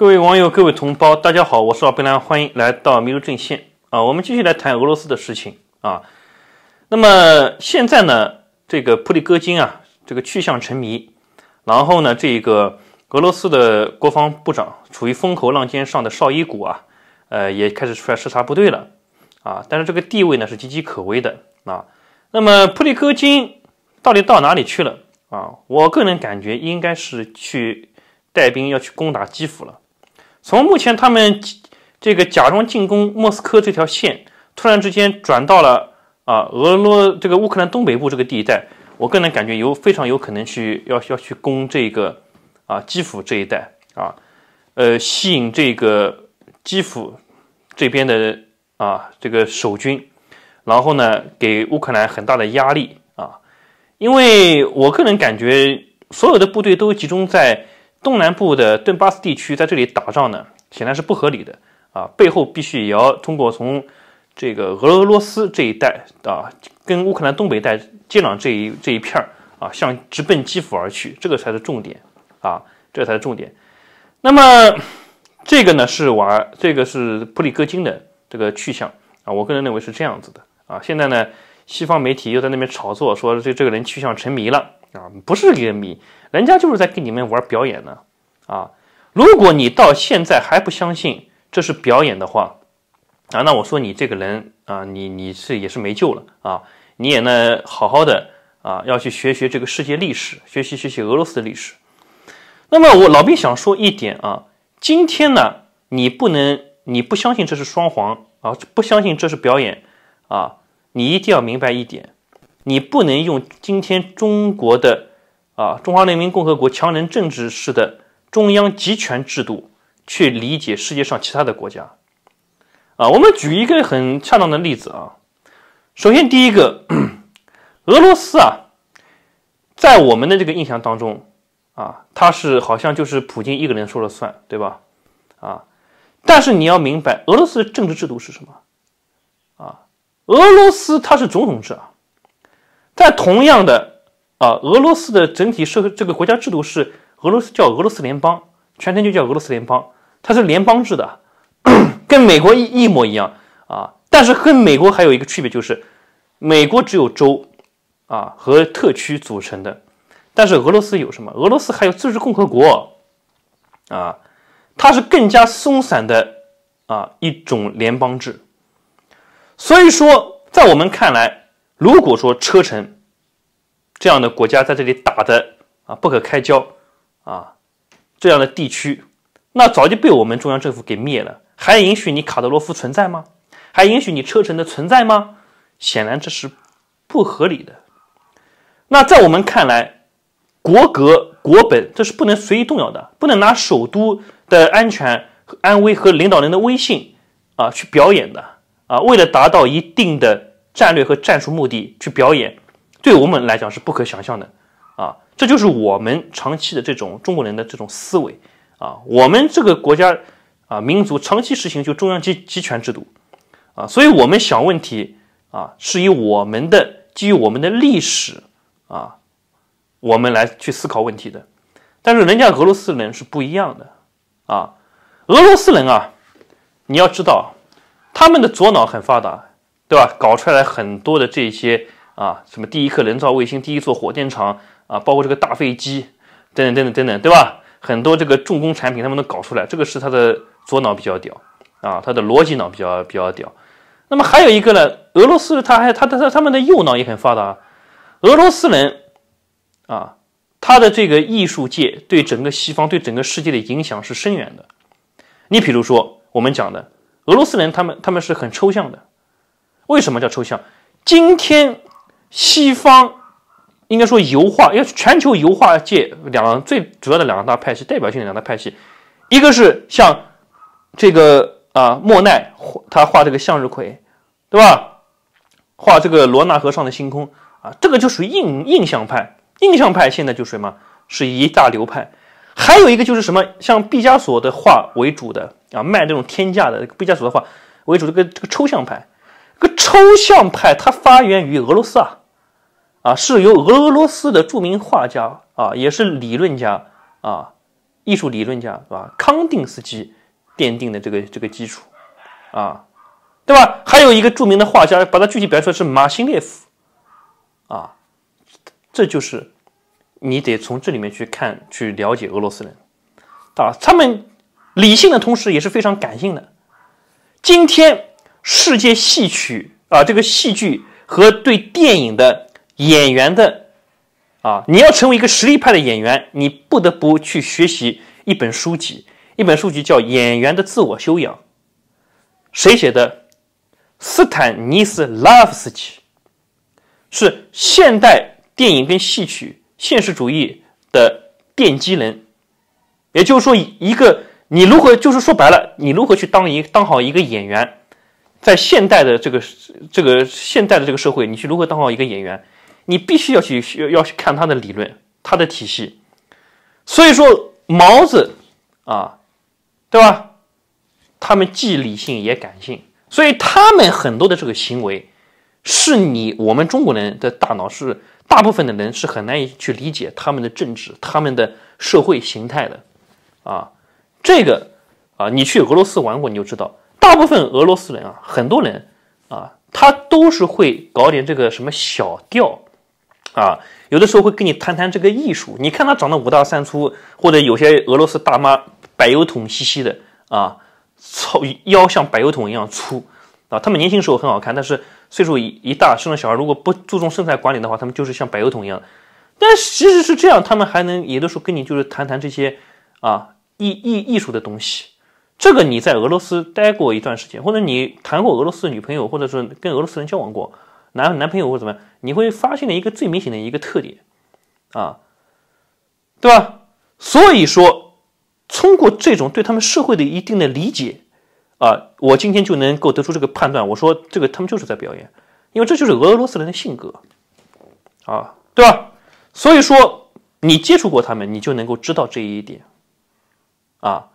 各位网友，各位同胞，大家好，我是老贝兰，欢迎来到迷路阵线啊！我们继续来谈俄罗斯的事情啊。那么现在呢，这个普里戈金啊，这个去向成谜，然后呢，这个俄罗斯的国防部长处于风口浪尖上的绍伊古啊，呃，也开始出来视察部队了啊，但是这个地位呢是岌岌可危的啊。那么普里戈金到底到哪里去了啊？我个人感觉应该是去带兵要去攻打基辅了。从目前他们这个假装进攻莫斯科这条线，突然之间转到了啊，俄罗这个乌克兰东北部这个地带，我个人感觉有非常有可能去要要去攻这个啊基辅这一带啊，呃，吸引这个基辅这边的啊这个守军，然后呢给乌克兰很大的压力啊，因为我个人感觉所有的部队都集中在。东南部的顿巴斯地区在这里打仗呢，显然是不合理的啊！背后必须也要通过从这个俄罗斯这一带啊，跟乌克兰东北带接壤这一这一片儿啊，向直奔基辅而去，这个才是重点啊！这才是重点。那么这个呢是瓦，这个是普里戈金的这个去向啊！我个人认为是这样子的啊！现在呢，西方媒体又在那边炒作说这这个人去向成谜了。啊，不是人民，人家就是在跟你们玩表演呢。啊，如果你到现在还不相信这是表演的话，啊，那我说你这个人啊，你你是也是没救了啊。你也呢，好好的啊，要去学学这个世界历史，学习学习俄罗斯的历史。那么我老兵想说一点啊，今天呢，你不能你不相信这是双簧啊，不相信这是表演啊，你一定要明白一点。你不能用今天中国的，啊，中华人民共和国强人政治式的中央集权制度去理解世界上其他的国家，啊，我们举一个很恰当的例子啊。首先，第一个，俄罗斯啊，在我们的这个印象当中啊，它是好像就是普京一个人说了算，对吧？啊，但是你要明白，俄罗斯的政治制度是什么？啊，俄罗斯它是总统制啊。但同样的，啊，俄罗斯的整体社会这个国家制度是俄罗斯叫俄罗斯联邦，全称就叫俄罗斯联邦，它是联邦制的，跟美国一一模一样啊。但是跟美国还有一个区别就是，美国只有州，啊和特区组成的，但是俄罗斯有什么？俄罗斯还有自治共和国，啊，它是更加松散的啊一种联邦制。所以说，在我们看来。如果说车臣这样的国家在这里打的啊不可开交啊这样的地区，那早就被我们中央政府给灭了，还允许你卡德罗夫存在吗？还允许你车臣的存在吗？显然这是不合理的。那在我们看来，国格国本这是不能随意动摇的，不能拿首都的安全、安危和领导人的威信啊去表演的啊，为了达到一定的。战略和战术目的去表演，对我们来讲是不可想象的啊！这就是我们长期的这种中国人的这种思维啊！我们这个国家啊，民族长期实行就中央集集权制度啊，所以我们想问题啊，是以我们的基于我们的历史啊，我们来去思考问题的。但是人家俄罗斯人是不一样的啊！俄罗斯人啊，你要知道，他们的左脑很发达。对吧？搞出来很多的这些啊，什么第一颗人造卫星、第一座火电厂啊，包括这个大飞机等等等等等等，对吧？很多这个重工产品他们能搞出来，这个是他的左脑比较屌啊，他的逻辑脑比较比较屌。那么还有一个呢，俄罗斯他还他他他他们的右脑也很发达。俄罗斯人啊，他的这个艺术界对整个西方对整个世界的影响是深远的。你比如说我们讲的俄罗斯人，他们他们是很抽象的。为什么叫抽象？今天西方应该说油画，要全球油画界两个最主要的两个大派系，代表性的两大派系，一个是像这个啊，莫奈画他画这个向日葵，对吧？画这个罗纳河上的星空啊，这个就属于印印象派。印象派现在就是什么，是一大流派。还有一个就是什么，像毕加索的画为主的啊，卖这种天价的毕加索的画为主，这个这个抽象派。个抽象派，它发源于俄罗斯啊，啊，是由俄罗斯的著名画家啊，也是理论家啊，艺术理论家是吧？康定斯基奠定的这个这个基础啊，对吧？还有一个著名的画家，把它具体表述是马辛列夫啊，这就是你得从这里面去看去了解俄罗斯人，啊，他们理性的同时也是非常感性的，今天。世界戏曲啊，这个戏剧和对电影的演员的啊，你要成为一个实力派的演员，你不得不去学习一本书籍，一本书籍叫《演员的自我修养》，谁写的？斯坦尼斯拉夫斯基是现代电影跟戏曲现实主义的奠基人，也就是说，一个你如何，就是说白了，你如何去当一当好一个演员。在现代的这个这个现代的这个社会，你去如何当好一个演员？你必须要去要要去看他的理论，他的体系。所以说，毛子啊，对吧？他们既理性也感性，所以他们很多的这个行为，是你我们中国人的大脑是大部分的人是很难以去理解他们的政治、他们的社会形态的啊。这个啊，你去俄罗斯玩过你就知道。大部分俄罗斯人啊，很多人啊，他都是会搞点这个什么小调啊，有的时候会跟你谈谈这个艺术。你看他长得五大三粗，或者有些俄罗斯大妈，柏油桶兮兮的啊，操腰像柏油桶一样粗啊。他们年轻时候很好看，但是岁数一一大生了小孩，如果不注重身材管理的话，他们就是像柏油桶一样但其实是这样，他们还能有的时候跟你就是谈谈这些啊艺艺艺术的东西。这个你在俄罗斯待过一段时间，或者你谈过俄罗斯的女朋友，或者说跟俄罗斯人交往过男男朋友或者怎么样，你会发现了一个最明显的一个特点，啊，对吧？所以说，通过这种对他们社会的一定的理解，啊，我今天就能够得出这个判断。我说这个他们就是在表演，因为这就是俄罗斯人的性格，啊，对吧？所以说，你接触过他们，你就能够知道这一点，啊。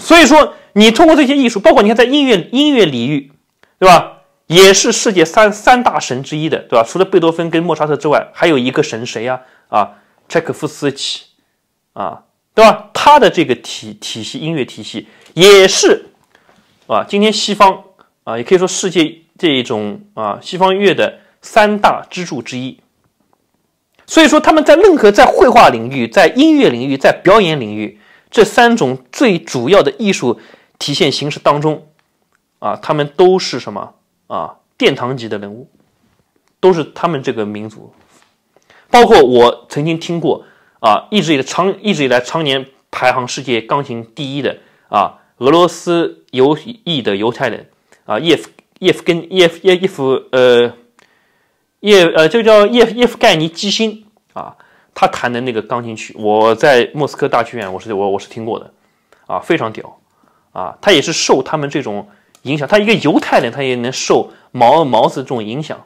所以说，你通过这些艺术，包括你看在音乐音乐领域，对吧，也是世界三三大神之一的，对吧？除了贝多芬跟莫扎特之外，还有一个神谁呀？啊，柴可夫斯基，啊，对吧？他的这个体体系音乐体系也是，啊，今天西方啊，也可以说世界这种啊西方乐的三大支柱之一。所以说，他们在任何在绘画领域、在音乐领域、在表演领域。这三种最主要的艺术体现形式当中，啊，他们都是什么啊？殿堂级的人物，都是他们这个民族。包括我曾经听过啊，一直以来常一直以来常年排行世界钢琴第一的啊，俄罗斯犹裔的犹太人啊，叶夫叶夫根叶叶叶夫呃叶呃就叫叶叶夫盖尼基辛啊。他弹的那个钢琴曲，我在莫斯科大剧院，我是我我是听过的，啊，非常屌，啊，他也是受他们这种影响，他一个犹太人，他也能受毛毛子这种影响，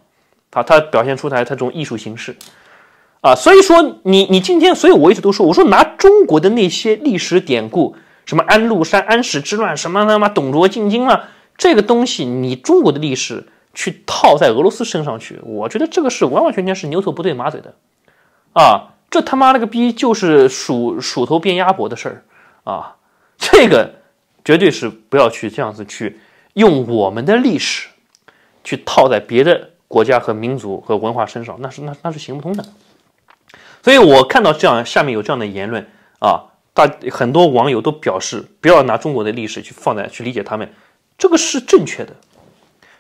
他他表现出来他这种艺术形式，啊，所以说你你今天，所以我一直都说，我说拿中国的那些历史典故，什么安禄山安史之乱，什么他妈董卓进京啊，这个东西你中国的历史去套在俄罗斯身上去，我觉得这个是完完全全是牛头不对马嘴的，啊。这他妈了个逼就是鼠鼠头变鸭脖的事儿啊！这个绝对是不要去这样子去用我们的历史去套在别的国家和民族和文化身上，那是那那是行不通的。所以我看到这样下面有这样的言论啊，大很多网友都表示不要拿中国的历史去放在去理解他们，这个是正确的。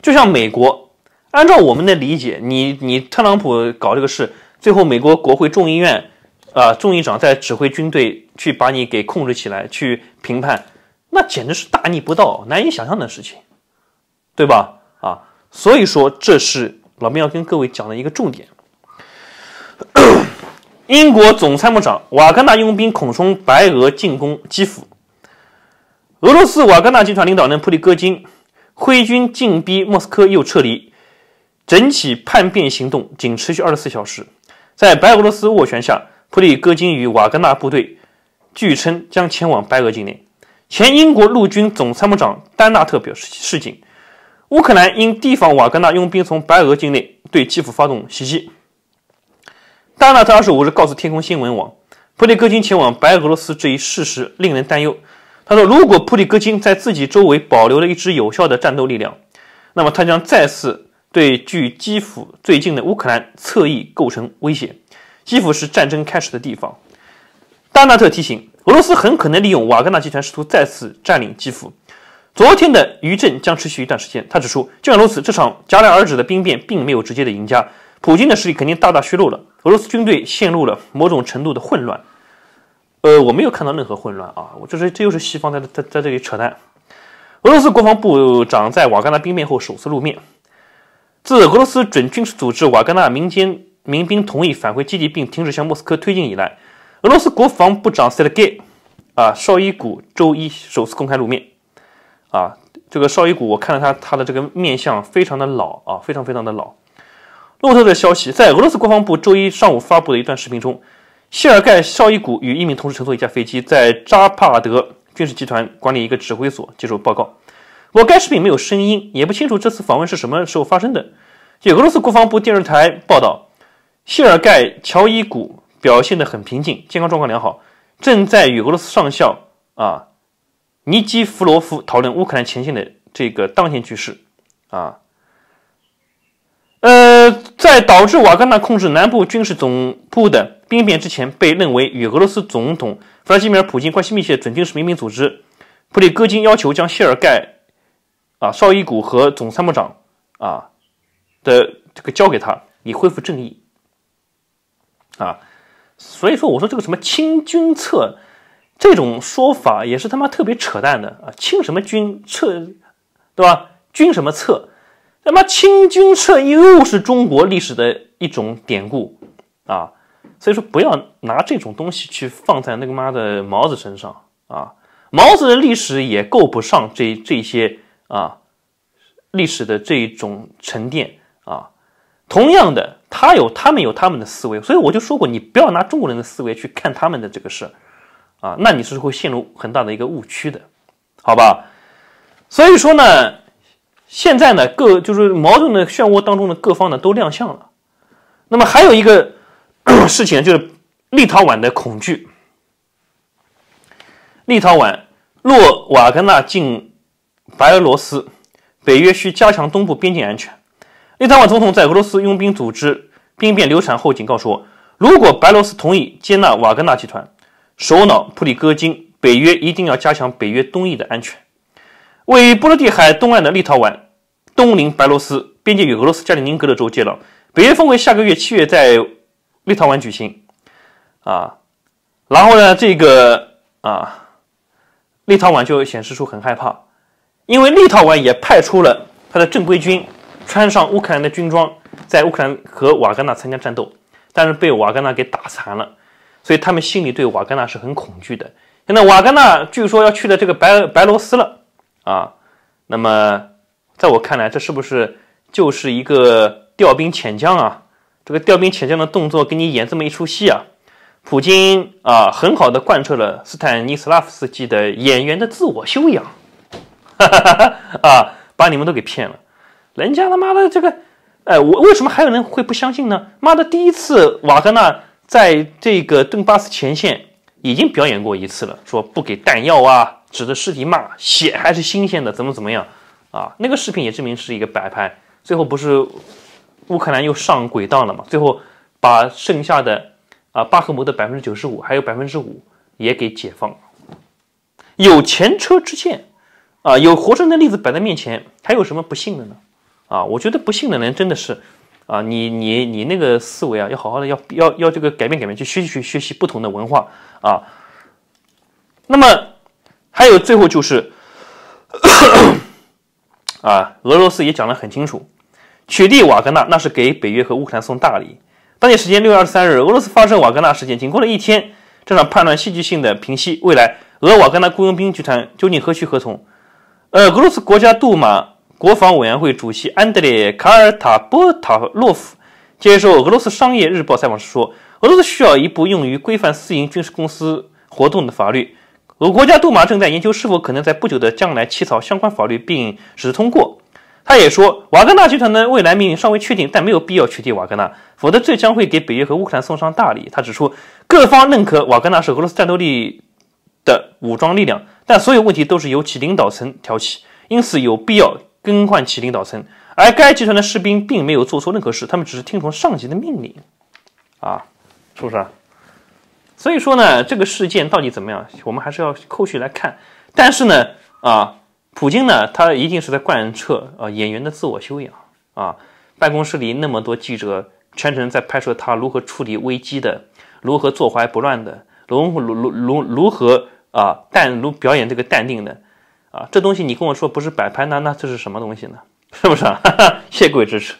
就像美国，按照我们的理解，你你特朗普搞这个事。最后，美国国会众议院，啊，众议长在指挥军队去把你给控制起来，去评判，那简直是大逆不道，难以想象的事情，对吧？啊，所以说这是老边要跟各位讲的一个重点。英国总参谋长瓦格纳佣兵恐冲白俄进攻基辅，俄罗斯瓦格纳集团领导人普里戈金挥军进逼莫斯科又撤离，整体叛变行动仅持续二十四小时。在白俄罗斯斡旋下，普里戈金与瓦格纳部队据称将前往白俄境内。前英国陆军总参谋长丹纳特表示示警，乌克兰应提防瓦格纳佣兵从白俄境内对基辅发动袭击。丹纳特二十五日告诉天空新闻网，普里戈金前往白俄罗斯这一事实令人担忧。他说，如果普里戈金在自己周围保留了一支有效的战斗力量，那么他将再次。对距基辅最近的乌克兰侧翼构成威胁。基辅是战争开始的地方。丹纳特提醒，俄罗斯很可能利用瓦格纳集团试图再次占领基辅。昨天的余震将持续一段时间。他指出，尽管如此，这场戛然而止的兵变并没有直接的赢家。普京的势力肯定大大削弱了，俄罗斯军队陷入了某种程度的混乱。呃，我没有看到任何混乱啊，我这是这又是西方在在在这里扯淡。俄罗斯国防部长在瓦格纳兵变后首次露面。自俄罗斯准军事组织瓦格纳民间民兵同意返回基地并停止向莫斯科推进以来，俄罗斯国防部长谢德盖啊绍伊古周一首次公开露面。啊，这个绍伊古，我看了他他的这个面相非常的老啊，非常非常的老。路透的消息，在俄罗斯国防部周一上午发布的一段视频中，谢尔盖绍伊古与一名同事乘坐一架飞机，在扎帕德军事集团管理一个指挥所接受报告。我该视频没有声音，也不清楚这次访问是什么时候发生的。据俄罗斯国防部电视台报道，谢尔盖·乔伊古表现得很平静，健康状况良好，正在与俄罗斯上校啊尼基弗罗夫讨论乌克兰前线的这个当前局势啊。呃，在导致瓦格纳控制南部军事总部的兵变之前，被认为与俄罗斯总统弗拉基米尔·普京关系密切的准军事民兵组织普里戈金要求将谢尔盖。啊，邵一谷和总参谋长啊的这个交给他，以恢复正义啊。所以说，我说这个什么“清君侧这种说法也是他妈特别扯淡的啊！清什么君侧，对吧？君什么侧？他妈“清君侧又是中国历史的一种典故啊。所以说，不要拿这种东西去放在那个妈的毛子身上啊！毛子的历史也够不上这这些。啊，历史的这一种沉淀啊，同样的，他有他们有他们的思维，所以我就说过，你不要拿中国人的思维去看他们的这个事啊，那你是会陷入很大的一个误区的，好吧？所以说呢，现在呢，各就是矛盾的漩涡当中的各方呢都亮相了，那么还有一个 事情呢，就是立陶宛的恐惧，立陶宛若瓦格纳进。白俄罗斯，北约需加强东部边境安全。立陶宛总统在俄罗斯佣兵组织兵变流产后警告说，如果白罗斯同意接纳瓦格纳集团首脑普里戈金，北约一定要加强北约东翼的安全。位于波罗的海东岸的立陶宛，东邻白罗斯，边界与俄罗斯加里宁格勒州接壤。北约峰会下个月七月在立陶宛举行。啊，然后呢？这个啊，立陶宛就显示出很害怕。因为立陶宛也派出了他的正规军，穿上乌克兰的军装，在乌克兰和瓦格纳参加战斗，但是被瓦格纳给打残了，所以他们心里对瓦格纳是很恐惧的。现在瓦格纳据说要去的这个白白罗斯了啊，那么在我看来，这是不是就是一个调兵遣将啊？这个调兵遣将的动作给你演这么一出戏啊？普京啊，很好的贯彻了斯坦尼斯拉夫斯基的演员的自我修养。啊！把你们都给骗了，人家他妈的这个，哎，我为什么还有人会不相信呢？妈的，第一次瓦格纳在这个顿巴斯前线已经表演过一次了，说不给弹药啊，指着尸体骂血还是新鲜的，怎么怎么样啊？那个视频也证明是一个摆拍。最后不是乌克兰又上轨道了嘛？最后把剩下的啊巴赫姆的百分之九十五，还有百分之五也给解放了，有前车之鉴。啊，有活生生的例子摆在面前，还有什么不信的呢？啊，我觉得不信的人真的是，啊，你你你那个思维啊，要好好的要要要这个改变改变，去学习学学习不同的文化啊。那么还有最后就是，啊，俄罗斯也讲得很清楚，取缔瓦格纳那是给北约和乌克兰送大礼。当地时间六月二十三日，俄罗斯发生瓦格纳事件，仅过了一天，这场叛乱戏剧性的平息。未来俄瓦格纳雇佣兵集团究竟何去何从？呃，俄罗斯国家杜马国防委员会主席安德烈·卡尔塔波塔洛夫接受《俄罗斯商业日报》采访时说：“俄罗斯需要一部用于规范私营军事公司活动的法律。俄国家杜马正在研究是否可能在不久的将来起草相关法律并使之通过。”他也说：“瓦格纳集团的未来命运尚未确定，但没有必要取缔瓦格纳，否则这将会给北约和乌克兰送上大礼。”他指出，各方认可瓦格纳是俄罗斯战斗力。的武装力量，但所有问题都是由其领导层挑起，因此有必要更换其领导层。而该集团的士兵并没有做错任何事，他们只是听从上级的命令。啊，是不是？所以说呢，这个事件到底怎么样，我们还是要后续来看。但是呢，啊，普京呢，他一定是在贯彻啊演员的自我修养啊。办公室里那么多记者，全程在拍摄他如何处理危机的，如何坐怀不乱的。如如如如如何啊？淡如表演这个淡定的，啊，这东西你跟我说不是摆拍，那那这是什么东西呢？是不是啊？谢谢各位支持。